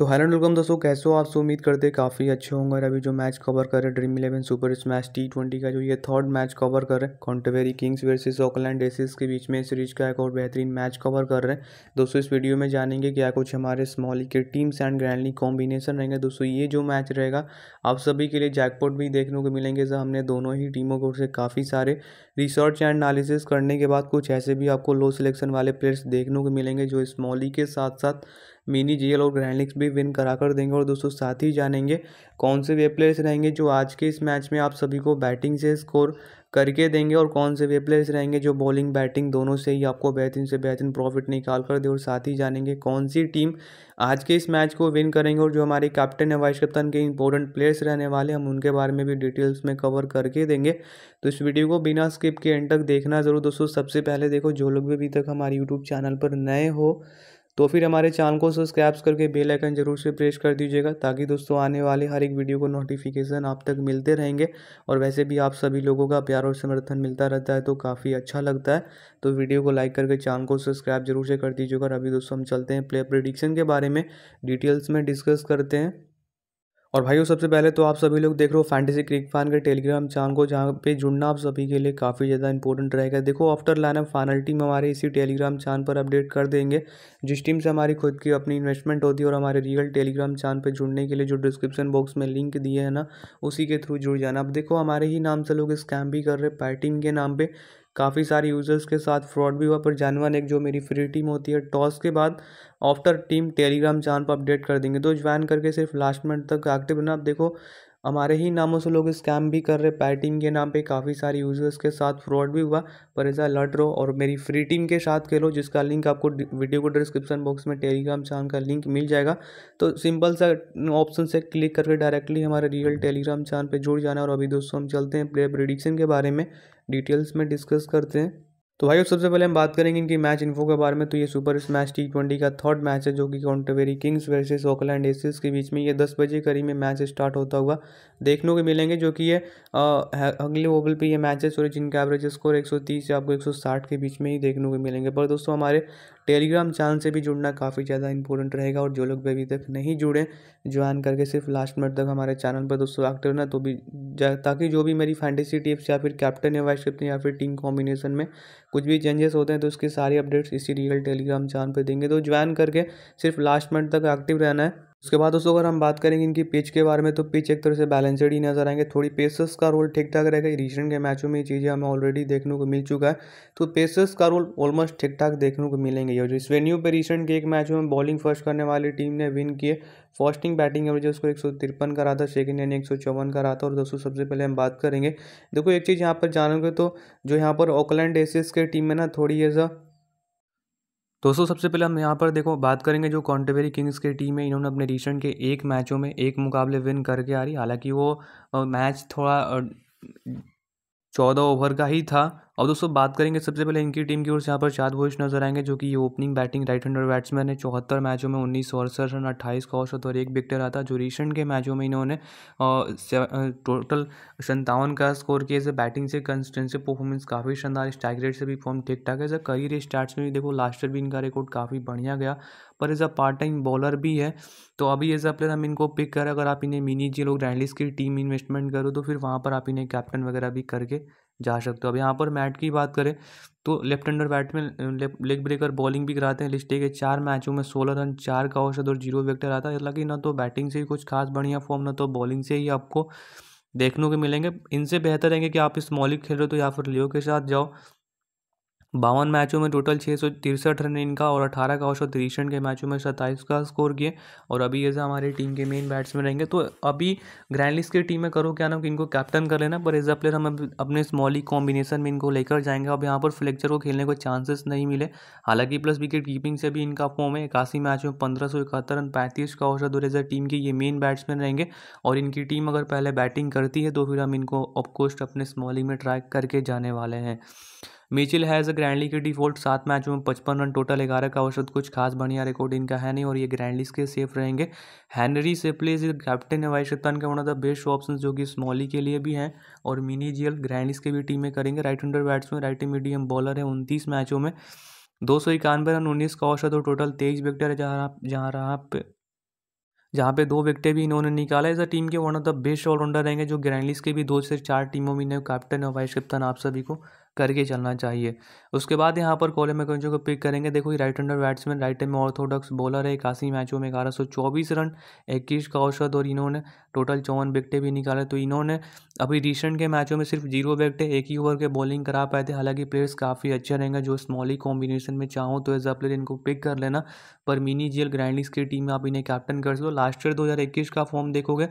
तो hello welcome दोस्तों कैसे हो आपसे उम्मीद करते हैं काफ़ी अच्छे होंगे और अभी जो मैच कवर कर रहे Dream Eleven Super Smash T twenty का जो ये थर्ड मैच कवर कर रहे हैं Canterbury Kings versus Auckland Aces के बीच में सीरीज का एक और बेहतरीन मैच कवर कर रहे हैं दोस्तों इस वीडियो में जानेंगे क्या कुछ हमारे स्मॉली के टीम्स एंड ग्रैंडली कॉम्बिनेशन रहेंगे दोस्तों ये जो मैच रहेगा आप सभी के लिए जैकपॉट भी देखने को मिलेंगे जो हमने दोनों ही टीमों को से काफ़ी सारे रिसर्च एंड एनालिसिस करने के बाद कुछ ऐसे भी आपको लो सिलेक्शन वाले प्लेयर्स देखने को मिलेंगे जो स्मॉली के साथ साथ मिनी जी और ग्रैंडलिक्स भी विन करा कर देंगे और दोस्तों साथ ही जानेंगे कौन से वे प्लेयर्स रहेंगे जो आज के इस मैच में आप सभी को बैटिंग से स्कोर करके देंगे और कौन से वे प्लेयर्स रहेंगे जो बॉलिंग बैटिंग दोनों से ही आपको बेहतरीन से बेहतरीन प्रॉफिट निकाल कर दे और साथ ही जानेंगे कौन सी टीम आज के इस मैच को विन करेंगे और जो हमारे कैप्टन है वाइस कप्तान के इंपॉर्टेंट प्लेयर्स रहने वाले हम उनके बारे में भी डिटेल्स में कवर करके देंगे तो इस वीडियो को बिना स्किप के एंड तक देखना ज़रूर दोस्तों सबसे पहले देखो जो लोग भी अभी तक हमारे यूट्यूब चैनल पर नए हो तो फिर हमारे चैनल को सब्सक्राइब करके बेल आइकन जरूर से प्रेस कर दीजिएगा ताकि दोस्तों आने वाले हर एक वीडियो को नोटिफिकेशन आप तक मिलते रहेंगे और वैसे भी आप सभी लोगों का प्यार और समर्थन मिलता रहता है तो काफ़ी अच्छा लगता है तो वीडियो को लाइक करके चैनल को सब्सक्राइब जरूर से कर दीजिएगा और अभी दोस्तों हम चलते हैं प्ले प्रडिक्शन के बारे में डिटेल्स में डिस्कस करते हैं और भाइयों सबसे पहले तो आप सभी लोग देख रहे हो फैंटेसी क्रिक फैन के टेलीग्राम चैनल को जहाँ पे जुड़ना आप सभी के लिए काफ़ी ज़्यादा इंपॉर्टेंट रहेगा देखो आफ्टर लाइनअप फाइनल टीम हमारे इसी टेलीग्राम चैनल पर अपडेट कर देंगे जिस टीम से हमारी खुद की अपनी इन्वेस्टमेंट होती है और हमारे रियल टेलीग्राम चैनल पर जुड़ने के लिए जो डिस्क्रिप्शन बॉक्स में लिंक दिए है ना उसी के थ्रू जुड़ जाना अब देखो हमारे ही नाम से लोग स्कैम भी कर रहे हैं पैटिंग के नाम पर काफ़ी सारे यूज़र्स के साथ फ्रॉड भी हुआ पर जानवान एक जो मेरी फ्री टीम होती है टॉस के बाद आफ्टर टीम टेलीग्राम चैनल पर अपडेट कर देंगे तो ज्वाइन करके सिर्फ लास्ट मिनट तक एक्टिव रहना आप देखो हमारे ही नामों से लोग स्कैम भी कर रहे पैटिंग के नाम पे काफ़ी सारे यूज़र्स के साथ फ्रॉड भी हुआ पर ऐसा अलर्ट रहो और मेरी फ्री टीम के साथ खेलो जिसका लिंक आपको वीडियो को डिस्क्रिप्शन बॉक्स में टेलीग्राम चैनल का लिंक मिल जाएगा तो सिंपल सा ऑप्शन से क्लिक करके डायरेक्टली हमारे रियल टेलीग्राम चैनल पर जुड़ जाना और अभी दोस्तों हम चलते हैं प्ले के बारे में डिटेल्स में डिस्कस करते हैं तो भाई सबसे पहले हम बात करेंगे इनकी मैच इन्फो के बारे में तो ये सुपर स्मैश टी ट्वेंटी का थर्ड मैच है जो कि Canterbury Kings versus Auckland Aces के बीच में ये दस बजे करीब में मैच स्टार्ट होता हुआ देखने को मिलेंगे जो कि ये अगले ओवल पे ये मैचेस हो रहे जिनका एवरेज स्कोर 130 से आपको 160 के बीच में ही देखने को मिलेंगे पर दोस्तों हमारे टेलीग्राम चैनल से भी जुड़ना काफ़ी ज़्यादा इंपॉर्टेंट रहेगा और जो लोग भी अभी तक नहीं जुड़े ज्वाइन करके सिर्फ लास्ट मिनट तक हमारे चैनल पर दोस्तों एक्टिव रहना तो भी ताकि जो भी मेरी फैंटेसी टिप्स या फिर कैप्टन या वाइस कैप्टन या फिर टीम कॉम्बिनेशन में कुछ भी चेंजेस होते हैं तो उसके सारे अपडेट्स इसी रियल टेलीग्राम चैनल पर देंगे तो ज्वाइन करके सिर्फ लास्ट मिनट तक एक्टिव रहना है उसके बाद दोस्तों अगर हम बात करेंगे इनकी पिच के बारे में तो पिच एक तरह से बैलेंसड ही नजर आएंगे थोड़ी पेसर्स का रोल ठीक ठाक रहेगा रीसेंट के मैचों में ये चीज़ें हमें ऑलरेडी देखने को मिल चुका है तो पेसर्स का रोल ऑलमोस्ट ठीक ठाक देखने को मिलेंगे और इस वेन्यू पर रिसेंट के एक मैच में बॉलिंग फर्स्ट करने वाली टीम ने विन किए फर्स्टिंग बैटिंग एवरेज उसको एक सौ तिरपन का रहा था सेकेंड यानी एक सौ चौवन का रहा था और दोस्तों सबसे पहले हम बात करेंगे देखो एक चीज़ यहाँ पर जानोगे तो जो यहाँ पर ऑकलैंड एसिस के टीम में ना थोड़ी एज अ दोस्तों सबसे पहले हम यहाँ पर देखो बात करेंगे जो कॉन्टेवेरी किंग्स की टीम है इन्होंने अपने रिसेंट के एक मैचों में एक मुकाबले विन करके आ रही हालांकि वो मैच थोड़ा चौदह ओवर का ही था और दोस्तों बात करेंगे सबसे पहले इनकी टीम की ओर से यहाँ पर चार घोष नजर आएंगे जो कि ये opening batting right hander batsman है चौहत्तर मैचों में उन्नीस सौ अड़सठ रन अट्ठाईस का औसत और एक विकेट आता जो रिसेंट के मैचों में इन्होंने टोटल संतावन का स्कोर किया से बैटिंग से कंसिस्टेंसी परफॉर्मेंस काफ़ी शानदार स्ट्राइक रेट से भी फॉर्म ठीक ठाक है सर करियर स्टार्ट में भी देखो लास्ट ईयर भी इनका रिकॉर्ड काफ़ी बढ़िया गया पर as a part time bowler भी है तो अभी एज अ प्लेयर हम इनको पिक करें अगर आप इन्हें मिनी जी लोग रैंडलिस की टीम इन्वेस्टमेंट करो तो फिर वहाँ पर आप इन्हें कैप्टन वगैरह भी करके जा सकते हो अब यहाँ पर मैट की बात करें तो left hander batsman leg breaker bowling भी कराते हैं लिस्टे के चार मैचों में सोलह रन चार का औसत और जीरो विकेट आता है हालांकि ना तो बैटिंग से ही कुछ खास बढ़िया फॉर्म ना तो बॉलिंग से ही आपको देखने को मिलेंगे इनसे बेहतर रहेंगे कि आप इस मौलिक खेल रहे हो तो या फिर लियो के साथ जाओ बावन मैचों में टोटल छः सौ तिरसठ रन इनका और अठारह का औसत रन के मैचों में सत्ताईस का स्कोर किए और अभी एज हमारी टीम के मेन बैट्समैन रहेंगे तो अभी ग्रैंडलिस्ट की टीम में करो क्या नाम कि इनको कैप्टन कर लेना पर एज अ प्लेयर हम अपने स्मॉली कॉम्बिनेशन में इनको लेकर जाएंगे अब यहाँ पर फ्लेक्चर को खेलने को चांसेस नहीं मिले हालांकि प्लस विकेट कीपिंग से भी इनका फॉर्म है इक्यासी मैच में पंद्रह सौ इकहत्तर रन पैंतीस का औसत और एज टीम के ये मेन बैट्समैन रहेंगे और इनकी टीम अगर पहले बैटिंग करती है तो फिर हम इनको ऑफकोस्ट अपने स्मॉलिंग में ट्रैक करके जाने वाले हैं मिचिल हैज़ ग्रैंडली के डिफॉल्ट सात मैचों में पचपन रन टोटल ग्यारह का औसत कुछ खास बढ़िया रिकॉर्ड इनका है नहीं और ये ग्रैंडलीस के सेफ रहेंगे हैनरी से प्लेज कैप्टन है वाइस कप्तान का one of the best option जो कि स्मॉली के लिए भी हैं और मिनी जियल ग्रैंडलीस के भी टीम में करेंगे right hander batsman right medium bowler है उनतीस मैचों में दो सौ इक्यानवे रन उन्नीस का औसत और टोटल तेईस विकेट है जहाँ जहाँ रहा जहाँ पे दो विकटें भी इन्होंने निकाला इस टीम के one of the best allrounder रहेंगे जो ग्रैंडलीस के भी दो से चार टीमों में इन्हें कैप्टन और वाइस कप्तान आप सभी को करके चलना चाहिए उसके बाद यहाँ पर में मैकंजो को पिक करेंगे देखो ये राइट हैंडर बैट्समैन राइट में ऑर्थोडॉक्स बॉलर है इक्यासी मैचों में ग्यारह सौ चौबीस रन इक्कीस का औसत और इन्होंने टोटल चौवन विकटे भी निकाले तो इन्होंने अभी रिसेंट के मैचों में सिर्फ जीरो विकटे एक ही ओवर के बॉलिंग करा पाए थे हालांकि प्लेयर्स काफ़ी अच्छे रहेंगे जो स्मॉली कॉम्बिनेशन में चाहो तो एज अ प्लेयर इनको पिक कर लेना पर मिनी जी एल ग्रैंडिस की टीम में आप इन्हें कैप्टन कर सको लास्ट ईयर इक्कीस का फॉर्म देखोगे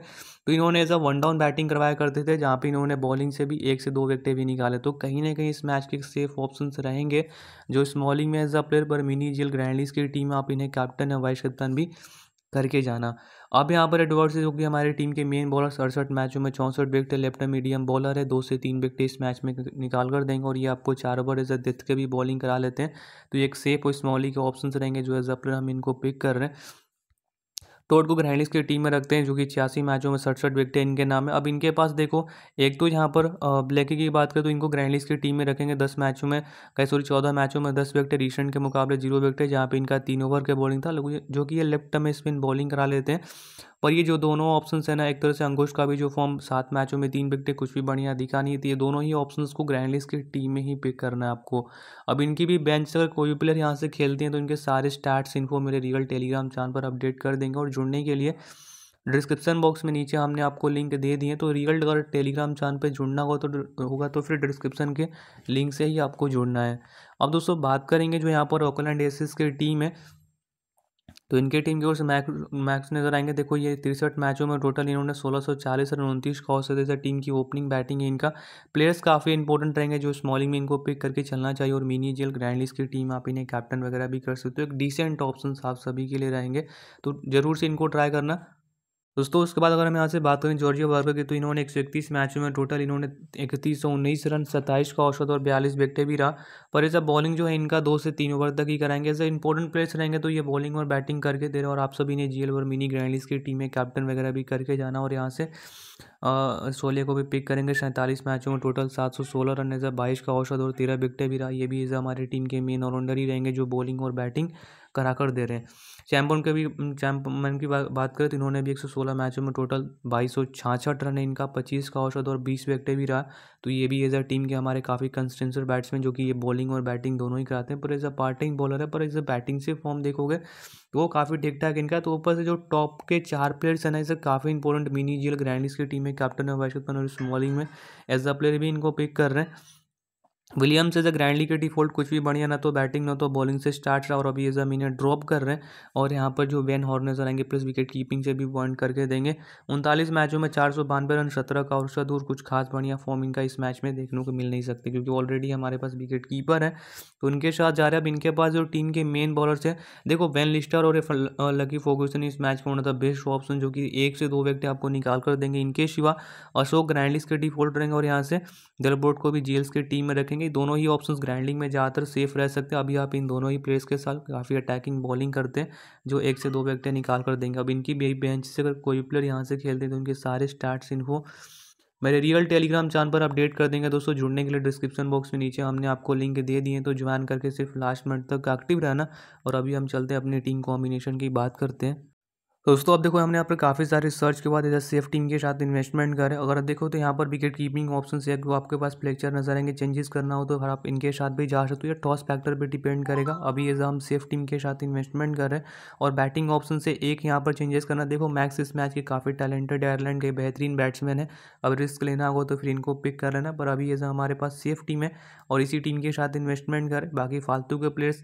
तो इन्होंने as a one down batting करवाया करते थे जहाँ पर इन्होंने बॉलिंग से भी एक से दो विकटे भी निकाले तो कहीं ना कहीं में इस मैच के सेफ ऑप्शन रहेंगे जो स्मॉलिंग में एज अ प्लेयर पर मिनी जेल ग्रैंडलीस की टीम आप इन्हें कैप्टन या वाइस कैप्टन भी करके जाना अब यहाँ पर एडवर्ड्स जो कि हमारी टीम के मेन बॉलर अड़सठ मैचों में चौंसठ विकेट लेफ्ट मीडियम बॉलर है दो से तीन विकेट इस मैच में निकाल कर देंगे और ये आपको चार ओवर एज अ के भी बॉलिंग करा लेते हैं तो ये एक सेफ और स्मॉली के ऑप्शन रहेंगे जो एज अ प्लेयर हम इनको पिक कर रहे हैं टोड को ग्रैंड की टीम में रखते हैं जो कि छियासी मैचों में सड़सठ है इनके नाम है अब इनके पास देखो एक तो यहाँ पर ब्लैकी की बात करें तो इनको ग्रैंड की टीम में रखेंगे दस मैचों में कई सॉरी चौदह मैचों में दस विकेट रिसेंट के मुकाबले जीरो है जहाँ पर इनका तीन ओवर के बॉलिंग था जो कि ये लेफ्ट में स्पिन बॉलिंग करा लेते हैं पर ये जो दोनों ऑप्शन है ना एक तरह से अंकुश का भी जो फॉर्म सात मैचों में तीन विकटें कुछ भी बढ़िया दिखा नहीं थी ये दोनों ही ऑप्शन को ग्रैंड लिस्ट की टीम में ही पिक करना है आपको अब इनकी भी बेंच से अगर कोई भी प्लेयर यहाँ से खेलते हैं तो इनके सारे स्टार्ट्स इनको मेरे रियल टेलीग्राम चैनल पर अपडेट कर देंगे और जुड़ने के लिए डिस्क्रिप्शन बॉक्स में नीचे हमने आपको लिंक दे दिए तो रियल अगर टेलीग्राम चैनल पे जुड़ना होगा तो होगा तो फिर डिस्क्रिप्शन के लिंक से ही आपको जुड़ना है अब दोस्तों बात करेंगे जो यहाँ पर ओकलैंड एसिस की टीम है तो इनके टीम की ओर से मैक्स नजर आएंगे देखो ये तिरसठ मैचों में टोटल इन्होंने 1640 रन उनतीस का औसत है टीम की ओपनिंग बैटिंग है इनका प्लेयर्स काफ़ी इंपॉर्टेंट रहेंगे जो स्मॉलिंग में इनको पिक करके चलना चाहिए और मिनी जेल ग्रैंडलिस की टीम आप इन्हें कैप्टन वगैरह भी कर सकते हो एक डिसेंट ऑप्शन आप सभी के लिए रहेंगे तो जरूर से इनको ट्राई करना दोस्तों उसके बाद अगर हम यहाँ से बात करें जॉर्जिया बर्गर की तो इन्होंने एक सौ इकतीस मैचों में टोटल इन्होंने इकतीस सौ उन्नीस रन सत्ताईस का औसत और बयालीस विकटें भी रहा पर ऐसा बॉलिंग जो है इनका दो से तीन ओवर तक ही कराएंगे ऐसे इंपॉर्टेंट प्लेयर्स रहेंगे तो ये बॉलिंग और बैटिंग करके दे रहे और आप सभी ने जी और मिनी ग्रैंडलीस की टीम में कैप्टन वगैरह भी करके जाना और यहाँ से सोलह को भी पिक करेंगे सैंतालीस मैचों में टोटल सात सौ सोलह रन है बाईस का औसत और तेरह विकटें भी रहा ये भी एज हमारी टीम के मेन ऑलराउंडर ही रहेंगे जो बॉलिंग और बैटिंग करा कर दे रहे हैं चैंपियन के भी चैम्पियन की बा, बात करें तो इन्होंने भी एक सौ सोलह मैचों में टोटल बाईस सौ छाछठ रन है इनका पच्चीस का औसत और बीस विकटें भी रहा तो ये भी एज अ टीम के हमारे काफ़ी कंस्टेंसर बैट्समैन जो कि ये बॉलिंग और बैटिंग दोनों ही कराते हैं पर एज अ पार्टिंग बॉलर है पर एज अ बैटिंग से फॉर्म देखोगे तो वो काफ़ी ठीक ठाक इनका तो ऊपर से जो टॉप के चार प्लेयर्स हैं ना इसे काफ़ी इंपॉर्टेंट मिनी जीएल ग्रैंडिस की टीम है कैप्टन है वैश्विक और स्मॉलिंग में एज अ प्लेयर भी इनको पिक कर रहे हैं विलियम्स इज अ ग्रैंडली के डिफॉल्ट कुछ भी बढ़िया ना तो बैटिंग ना तो बॉलिंग से स्टार्ट रहा और अभी ये जमीन ड्रॉप कर रहे हैं और यहाँ पर जो वेन हॉर्नर्स आएंगे प्लस विकेट कीपिंग से भी पॉइंट करके देंगे उनतालीस मैचों में चार सौ बानवे रन सत्रह का औसत और कुछ खास बढ़िया फॉर्म इनका इस मैच में देखने को मिल नहीं सकते क्योंकि ऑलरेडी हमारे पास विकेट कीपर है तो उनके साथ जा रहे हैं अब इनके पास जो टीम के मेन बॉलर्स हैं देखो वेन लिस्टर और लकी फोगोसन इस मैच में होना था बेस्ट ऑप्शन जो कि एक से दो व्यक्ति आपको निकाल कर देंगे इनके सिवा अशोक ग्रैंडलिस के डिफॉल्ट रहेंगे और यहाँ से दलबोर्ड को भी जेल्स की टीम में रखेंगे देंगे दोनों ही ऑप्शंस ग्राइंडिंग में ज़्यादातर सेफ रह सकते हैं अभी आप इन दोनों ही प्लेयर्स के साथ काफ़ी अटैकिंग बॉलिंग करते हैं जो एक से दो विकटें निकाल कर देंगे अब इनकी भी बेंच से अगर कोई प्लेयर यहाँ से खेलते हैं तो उनके सारे स्टार्ट्स इनको मेरे रियल टेलीग्राम चैनल पर अपडेट कर देंगे दोस्तों जुड़ने के लिए डिस्क्रिप्शन बॉक्स में नीचे हमने आपको लिंक दे दिए तो ज्वाइन करके सिर्फ लास्ट मिनट तक एक्टिव रहना और अभी हम चलते हैं अपनी टीम कॉम्बिनेशन की बात करते हैं तो दोस्तों अब देखो हमने यहाँ पर काफ़ी सारे रिसर्च के बाद इधर सेफ टीम के साथ इन्वेस्टमेंट करें अगर आप देखो तो यहाँ पर विकेट कीपिंग ऑप्शन है जो आपके पास फ्लेक्चर नजर आएंगे चेंजेस करना हो तो अगर आप इनके साथ भी जा सकते हो या टॉस फैक्टर पर डिपेंड करेगा अभी ये हम सेफ टीम के साथ इन्वेस्टमेंट करें और बैटिंग ऑप्शन से एक यहाँ पर चेंजेस करना देखो मैक्स इस मैच के काफ़ी टैलेंटेड आयरलैंड के बेहतरीन बैट्समैन है अब रिस्क लेना हो तो फिर इनको पिक कर लेना पर अभी ये हमारे पास सेफ टीम है और इसी टीम के साथ इन्वेस्टमेंट करें बाकी फालतू के प्लेयर्स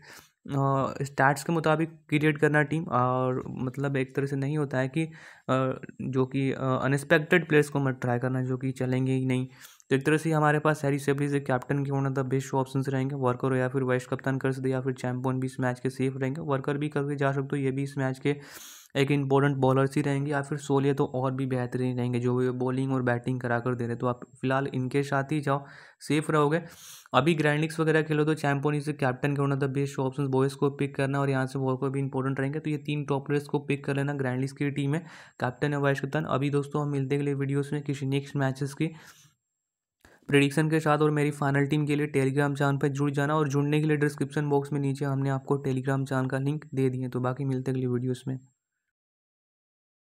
स्टैट्स के मुताबिक क्रिएट करना टीम और मतलब एक तरह से नहीं होता है कि जो कि अनएक्सपेक्टेड प्लेयर्स को मैं ट्राई करना जो कि चलेंगे ही नहीं तो एक तरह से हमारे पास हैरी सेबली से कैप्टन के होना द बेस्ट ऑप्शन रहेंगे वर्कर हो या फिर वाइस कप्तान कर सकते या फिर चैम्पियन भी इस मैच के सेफ रहेंगे वर्कर भी करके जा सकते हो ये भी इस मैच के एक इंपॉर्टेंट बॉलर्स ही रहेंगे या फिर सोलिए तो और भी बेहतरीन रहेंगे जो भी बॉलिंग और बैटिंग करा कर दे रहे तो आप फिलहाल इनके साथ ही जाओ सेफ रहोगे अभी ग्रैंडिक्स वगैरह खेलो तो चैंपियन से कैप्टन के होना था बेस्ट ऑप्शन बॉयज़ को पिक करना और यहाँ से को भी इंपॉर्टेंट रहेंगे तो ये तीन टॉप प्लेयर्स को पिक कर लेना ग्रैंडिक्स की टीम है कैप्टन है वाइस कप्तान अभी दोस्तों हम मिलते अगले वीडियोज़ में किसी नेक्स्ट मैचेस की प्रेडिक्शन के साथ और मेरी फाइनल टीम के लिए टेलीग्राम चैनल पर जुड़ जाना और जुड़ने के लिए डिस्क्रिप्शन बॉक्स में नीचे हमने आपको टेलीग्राम चैनल का लिंक दे दिए तो बाकी मिलते अगली वीडियोज़ में